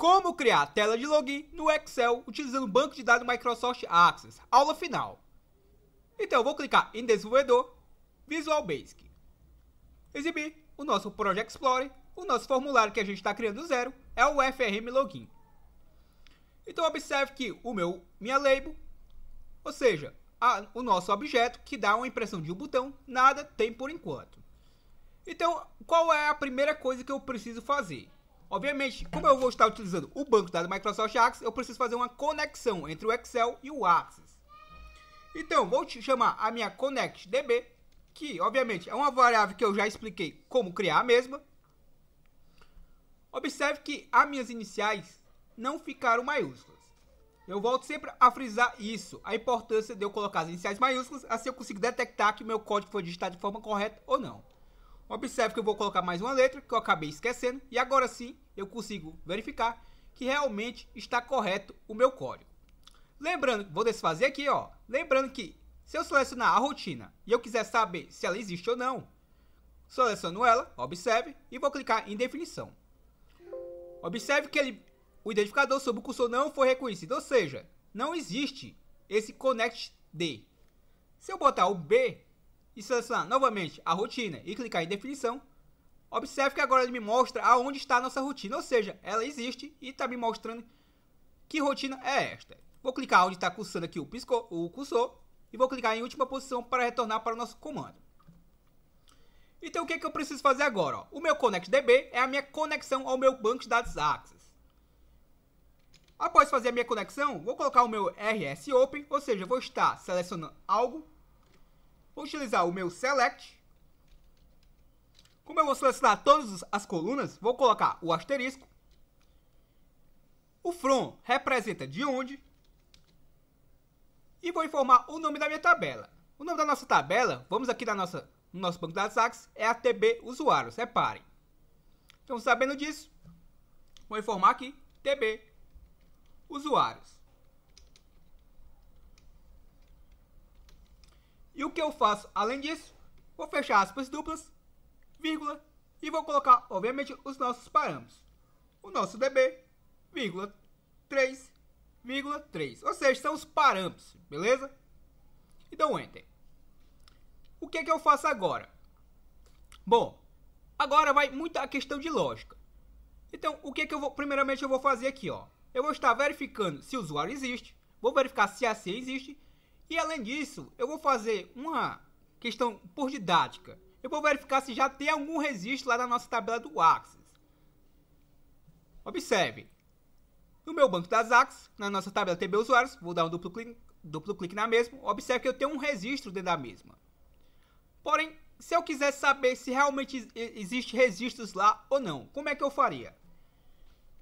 Como criar tela de login no Excel utilizando o banco de dados Microsoft Access. Aula final. Então, vou clicar em Desenvolvedor, Visual Basic. Exibir o nosso Project Explorer, o nosso formulário que a gente está criando do zero, é o FRM Login. Então, observe que o meu, minha label, ou seja, a, o nosso objeto que dá uma impressão de um botão, nada tem por enquanto. Então, qual é a primeira coisa que eu preciso fazer? Obviamente, como eu vou estar utilizando o banco de dados Microsoft Access, eu preciso fazer uma conexão entre o Excel e o Access. Então, vou chamar a minha ConnectDB, que obviamente é uma variável que eu já expliquei como criar a mesma. Observe que as minhas iniciais não ficaram maiúsculas. Eu volto sempre a frisar isso, a importância de eu colocar as iniciais maiúsculas, assim eu consigo detectar que meu código foi digitado de forma correta ou não. Observe que eu vou colocar mais uma letra que eu acabei esquecendo, e agora sim eu consigo verificar que realmente está correto o meu código. Lembrando, vou desfazer aqui, ó. Lembrando que se eu selecionar a rotina e eu quiser saber se ela existe ou não, seleciono ela, observe, e vou clicar em definição. Observe que ele, o identificador sobre o cursor não foi reconhecido, ou seja, não existe esse connect D. Se eu botar o B e selecionar novamente a rotina e clicar em definição, Observe que agora ele me mostra aonde está a nossa rotina, ou seja, ela existe e está me mostrando que rotina é esta. Vou clicar onde está cursando aqui o, pisco, o cursor e vou clicar em última posição para retornar para o nosso comando. Então o que, é que eu preciso fazer agora? Ó? O meu ConnectDB é a minha conexão ao meu banco de dados Access. Após fazer a minha conexão, vou colocar o meu RS Open, ou seja, vou estar selecionando algo, vou utilizar o meu Select como eu vou selecionar todas as colunas, vou colocar o asterisco. O from representa de onde. E vou informar o nome da minha tabela. O nome da nossa tabela, vamos aqui na nossa, no nosso banco de ataques, é a TB usuários, reparem. Então, sabendo disso, vou informar aqui TB usuários. E o que eu faço além disso? Vou fechar aspas duplas vírgula, e vou colocar, obviamente, os nossos parâmetros. O nosso DB, vírgula, 3, vírgula, 3. Ou seja, são os parâmetros, beleza? Então, Enter. O que é que eu faço agora? Bom, agora vai muito a questão de lógica. Então, o que é que eu vou, primeiramente, eu vou fazer aqui, ó. Eu vou estar verificando se o usuário existe, vou verificar se a C existe, e além disso, eu vou fazer uma questão por didática eu vou verificar se já tem algum registro lá na nossa tabela do Axis. Observe, no meu banco das Axis, na nossa tabela TB Usuários, vou dar um duplo clique, duplo clique na mesma, observe que eu tenho um registro dentro da mesma. Porém, se eu quiser saber se realmente existe registros lá ou não, como é que eu faria?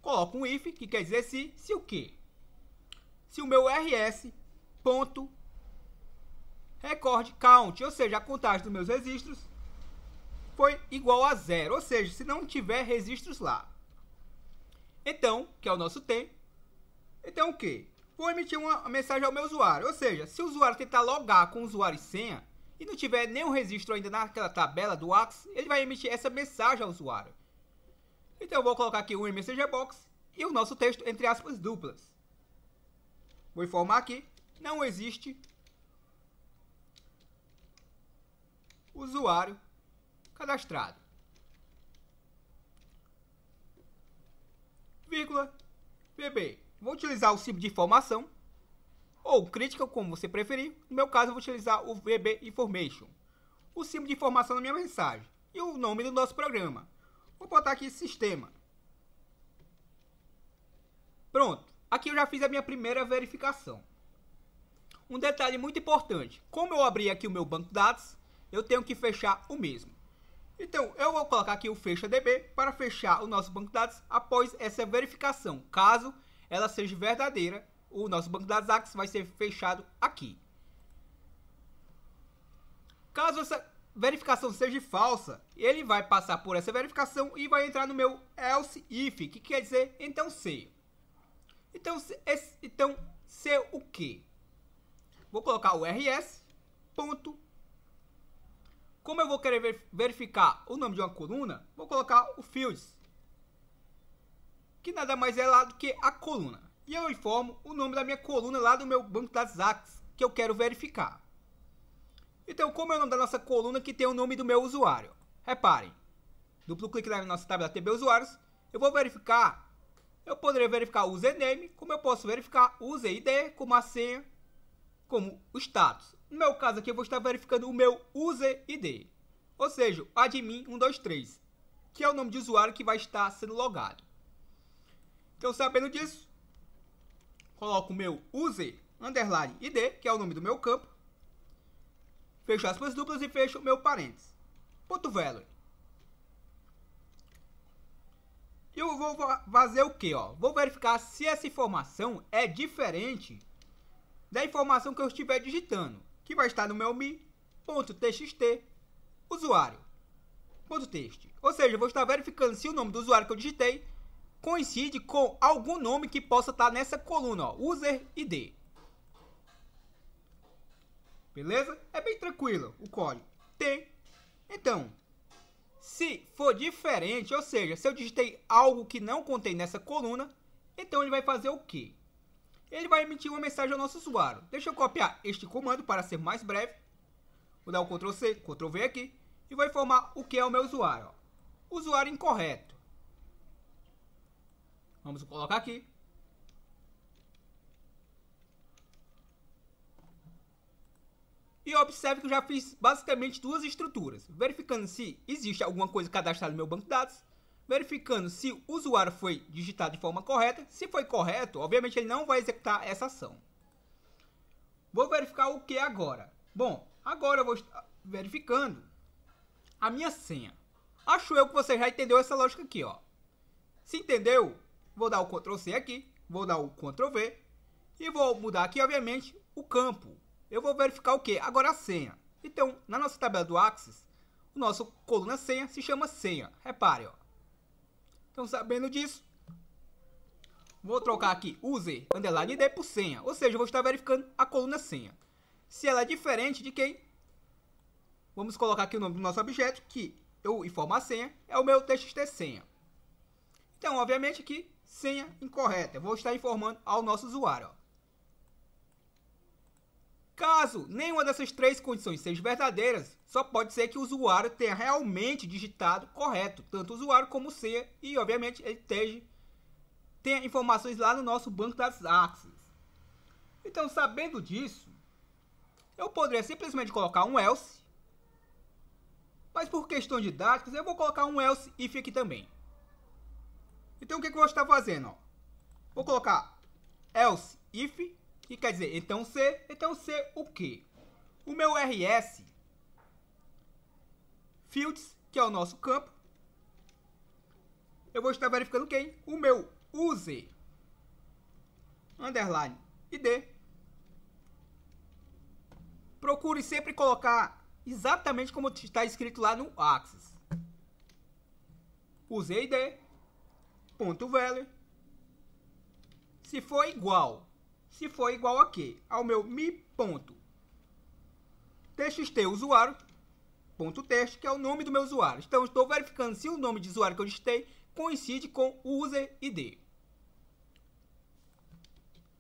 Coloco um if, que quer dizer se, se o quê? Se o meu rs ponto record count, ou seja, a contagem dos meus registros, foi igual a zero, ou seja, se não tiver registros lá. Então, que é o nosso T, então o que? Vou emitir uma mensagem ao meu usuário, ou seja, se o usuário tentar logar com usuário e senha e não tiver nenhum registro ainda naquela tabela do Axe, ele vai emitir essa mensagem ao usuário. Então eu vou colocar aqui o um message box e o nosso texto entre aspas duplas. Vou informar aqui, não existe usuário cadastrado. Vírgula, BB. Vou utilizar o símbolo de informação ou crítica, como você preferir. No meu caso, eu vou utilizar o VB Information, o símbolo de informação da minha mensagem e o nome do nosso programa. Vou botar aqui sistema. Pronto, aqui eu já fiz a minha primeira verificação. Um detalhe muito importante, como eu abri aqui o meu banco de dados, eu tenho que fechar o mesmo. Então, eu vou colocar aqui o fecha db para fechar o nosso banco de dados após essa verificação. Caso ela seja verdadeira, o nosso banco de dados Axis vai ser fechado aqui. Caso essa verificação seja falsa, ele vai passar por essa verificação e vai entrar no meu else if, que quer dizer então se. Então se, esse, então, se o quê? Vou colocar o rs ponto como eu vou querer verificar o nome de uma coluna, vou colocar o fields, que nada mais é lá do que a coluna. E eu informo o nome da minha coluna lá do meu banco das ACs, que eu quero verificar. Então, como é o nome da nossa coluna que tem o nome do meu usuário? Reparem, duplo clique na nossa tabela TB Usuários, eu vou verificar, eu poderia verificar o username, como eu posso verificar o UserID, como a senha, como o status. No meu caso aqui, eu vou estar verificando o meu user ID, ou seja, o admin 123, que é o nome de usuário que vai estar sendo logado. Então, sabendo disso, coloco o meu user underline ID, que é o nome do meu campo, fecho aspas duplas e fecho meu parênteses. Ponto value. E eu vou fazer o que? Ó? Vou verificar se essa informação é diferente da informação que eu estiver digitando, que vai estar no meu mi.txt usuário. Ponto Ou seja, eu vou estar verificando se o nome do usuário que eu digitei coincide com algum nome que possa estar nessa coluna, ó, user ID. Beleza? É bem tranquilo o código. Tem. Então, se for diferente, ou seja, se eu digitei algo que não contém nessa coluna, então ele vai fazer o quê? ele vai emitir uma mensagem ao nosso usuário. Deixa eu copiar este comando para ser mais breve. Vou dar o Ctrl C, Ctrl V aqui e vou informar o que é o meu usuário. Usuário incorreto. Vamos colocar aqui. E observe que eu já fiz basicamente duas estruturas, verificando se existe alguma coisa cadastrada no meu banco de dados verificando se o usuário foi digitado de forma correta. Se foi correto, obviamente ele não vai executar essa ação. Vou verificar o que agora? Bom, agora eu vou verificando a minha senha. Acho eu que você já entendeu essa lógica aqui, ó. Se entendeu, vou dar o Ctrl C aqui, vou dar o Ctrl V e vou mudar aqui, obviamente, o campo. Eu vou verificar o que? Agora a senha. Então, na nossa tabela do Axis, o nosso coluna senha se chama senha. Repare, ó. Então, sabendo disso, vou trocar aqui user underline D por senha. Ou seja, eu vou estar verificando a coluna senha. Se ela é diferente de quem, vamos colocar aqui o nome do nosso objeto, que eu informo a senha, é o meu txt senha. Então, obviamente aqui, senha incorreta. Eu vou estar informando ao nosso usuário. Ó. Caso nenhuma dessas três condições sejam verdadeiras, só pode ser que o usuário tenha realmente digitado correto, tanto o usuário como o senha, e obviamente ele esteja, tenha informações lá no nosso banco das Axis. Então, sabendo disso, eu poderia simplesmente colocar um else, mas por questão didática, eu vou colocar um else if aqui também. Então, o que, que eu vou estar fazendo? Ó? Vou colocar else if que quer dizer então C, então C o quê? O meu RS, fields, que é o nosso campo, eu vou estar verificando quem? O meu use, underline id. Procure sempre colocar exatamente como está escrito lá no axis. Use id, ponto value. Se for igual se for igual aqui ao meu mi ponto txt usuário ponto teste que é o nome do meu usuário. Então, estou verificando se o nome de usuário que eu digitei coincide com o user ID.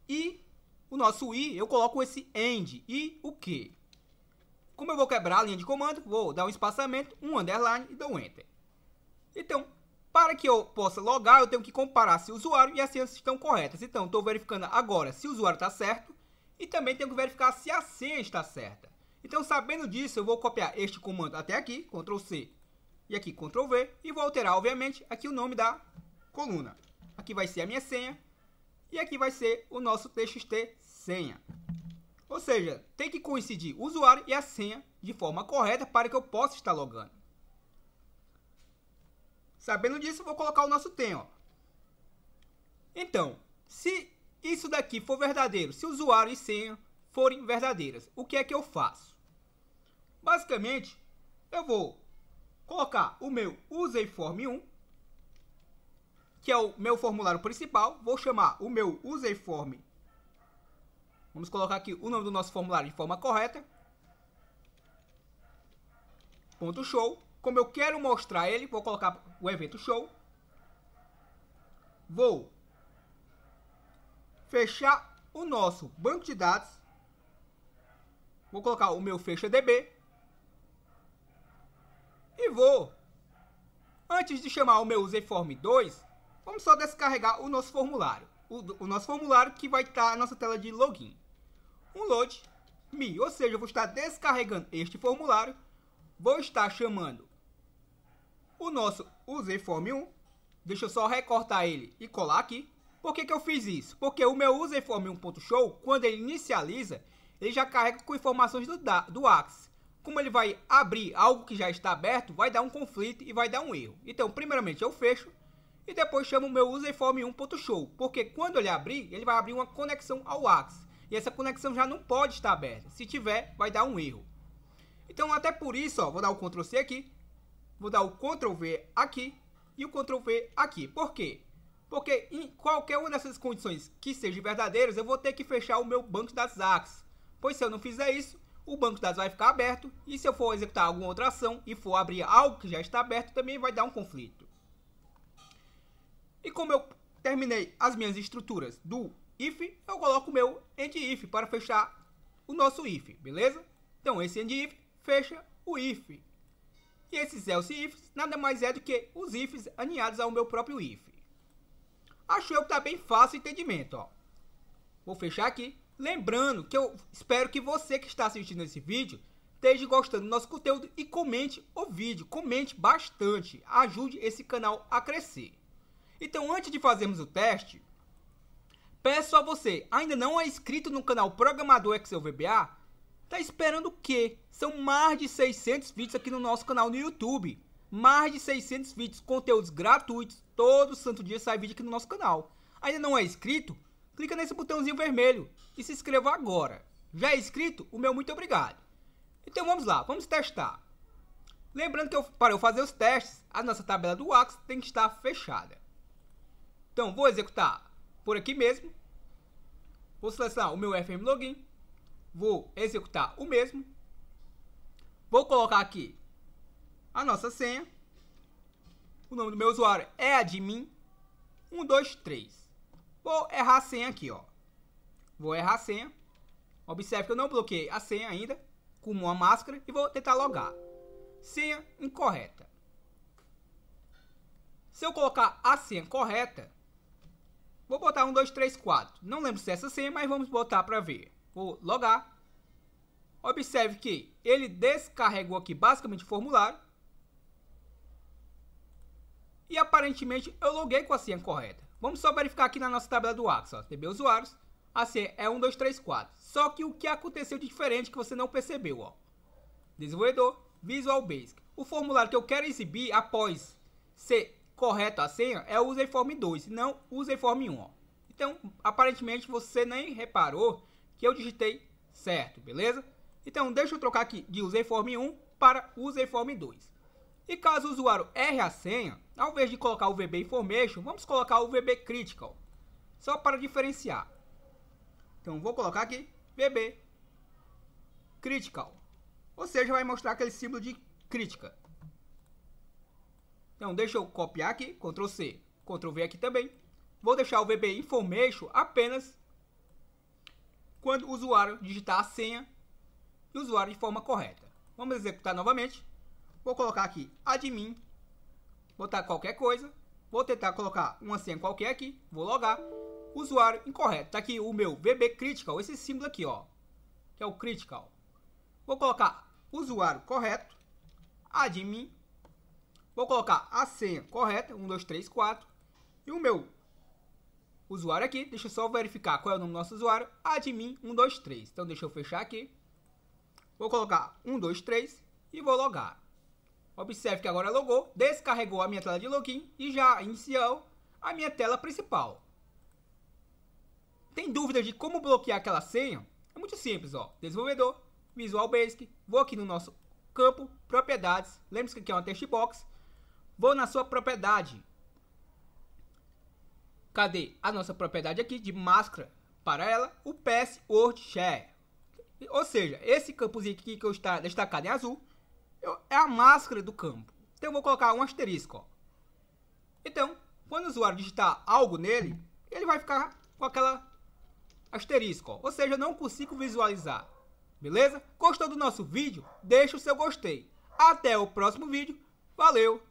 E o nosso i, eu coloco esse end e o que. Como eu vou quebrar a linha de comando, vou dar um espaçamento, um underline e dou um enter. Então, para que eu possa logar, eu tenho que comparar se o usuário e as senhas estão corretas. Então, estou verificando agora se o usuário está certo e também tenho que verificar se a senha está certa. Então, sabendo disso, eu vou copiar este comando até aqui, Ctrl C e aqui Ctrl V, e vou alterar, obviamente, aqui o nome da coluna. Aqui vai ser a minha senha e aqui vai ser o nosso txt senha. Ou seja, tem que coincidir o usuário e a senha de forma correta para que eu possa estar logando. Sabendo disso, vou colocar o nosso tem, ó. Então, se isso daqui for verdadeiro, se o usuário e senha forem verdadeiras, o que é que eu faço? Basicamente, eu vou colocar o meu useiform 1 que é o meu formulário principal, vou chamar o meu useiform, Vamos colocar aqui o nome do nosso formulário de forma correta. Ponto show. Como eu quero mostrar ele, vou colocar o evento show. Vou fechar o nosso banco de dados. Vou colocar o meu db E vou, antes de chamar o meu userform 2, vamos só descarregar o nosso formulário. O, o nosso formulário que vai estar tá na nossa tela de login. Um load me, ou seja, eu vou estar descarregando este formulário, vou estar chamando o nosso useform 1, deixa eu só recortar ele e colar aqui. Por que, que eu fiz isso? Porque o meu useform 1.show, quando ele inicializa, ele já carrega com informações do, da, do axe Como ele vai abrir algo que já está aberto, vai dar um conflito e vai dar um erro. Então, primeiramente eu fecho e depois chamo o meu useform 1.show, porque quando ele abrir, ele vai abrir uma conexão ao axe E essa conexão já não pode estar aberta. Se tiver, vai dar um erro. Então, até por isso, ó, vou dar o Ctrl C aqui, Vou dar o Ctrl V aqui e o Ctrl V aqui. Por quê? Porque em qualquer uma dessas condições que seja verdadeiras, eu vou ter que fechar o meu banco de dados axis. Pois se eu não fizer isso, o banco de dados vai ficar aberto e se eu for executar alguma outra ação e for abrir algo que já está aberto, também vai dar um conflito. E como eu terminei as minhas estruturas do if, eu coloco o meu end if para fechar o nosso if, beleza? Então esse end if fecha o if. E esses else é ifs nada mais é do que os ifs aninhados ao meu próprio if. Acho eu que está bem fácil o entendimento, ó. Vou fechar aqui. Lembrando que eu espero que você que está assistindo esse vídeo esteja gostando do nosso conteúdo e comente o vídeo, comente bastante, ajude esse canal a crescer. Então, antes de fazermos o teste, peço a você, ainda não é inscrito no canal Programador Excel VBA, Tá esperando o quê? São mais de 600 vídeos aqui no nosso canal no YouTube. Mais de 600 vídeos, conteúdos gratuitos. Todo santo dia sai vídeo aqui no nosso canal. Ainda não é inscrito? Clica nesse botãozinho vermelho e se inscreva agora. Já é inscrito? O meu muito obrigado. Então vamos lá, vamos testar. Lembrando que eu, para eu fazer os testes, a nossa tabela do Axis tem que estar fechada. Então vou executar por aqui mesmo. Vou selecionar o meu FM Login Vou executar o mesmo. Vou colocar aqui a nossa senha. O nome do meu usuário é admin 123. Vou errar a senha aqui, ó. Vou errar a senha. Observe que eu não bloqueei a senha ainda, como uma máscara, e vou tentar logar. Senha incorreta. Se eu colocar a senha correta, vou botar 1, 2, 3, 4. Não lembro se é essa senha, mas vamos botar para ver. Vou logar. Observe que ele descarregou aqui basicamente o formulário. E aparentemente eu loguei com a senha correta. Vamos só verificar aqui na nossa tabela do Axel. DB usuários. A senha é 1234. Só que o que aconteceu de diferente que você não percebeu, ó. Desenvolvedor, Visual Basic. O formulário que eu quero exibir após ser correto a senha é o userform 2, não userform 1, ó. Então, aparentemente você nem reparou que eu digitei certo, beleza? Então, deixa eu trocar aqui de userform 1 para userform 2. E caso o usuário erre a senha, ao invés de colocar o VB Information, vamos colocar o VB Critical, só para diferenciar. Então, vou colocar aqui VB Critical, ou seja, vai mostrar aquele símbolo de crítica. Então, deixa eu copiar aqui, Ctrl C, Ctrl V aqui também. Vou deixar o VB Information apenas quando o usuário digitar a senha o usuário de forma correta. Vamos executar novamente. Vou colocar aqui admin, botar qualquer coisa, vou tentar colocar uma senha qualquer aqui, vou logar, usuário incorreto. Tá aqui o meu VB critical, esse símbolo aqui, ó, que é o critical. Vou colocar usuário correto, admin, vou colocar a senha correta, 1, 2, 3, 4, e o meu usuário aqui, deixa eu só verificar qual é o nome do nosso usuário, admin123. Então deixa eu fechar aqui, vou colocar 123 e vou logar. Observe que agora logou, descarregou a minha tela de login e já iniciou a minha tela principal. Tem dúvidas de como bloquear aquela senha? É muito simples, ó. Desenvolvedor, Visual Basic, vou aqui no nosso campo, propriedades, lembre-se que aqui é uma text box, vou na sua propriedade, Cadê a nossa propriedade aqui de máscara para ela? O PS Share. Ou seja, esse campozinho aqui que eu está destacado em azul eu, é a máscara do campo. Então eu vou colocar um asterisco. Ó. Então, quando o usuário digitar algo nele, ele vai ficar com aquela asterisco. Ó. Ou seja, eu não consigo visualizar. Beleza? Gostou do nosso vídeo? Deixa o seu gostei. Até o próximo vídeo. Valeu!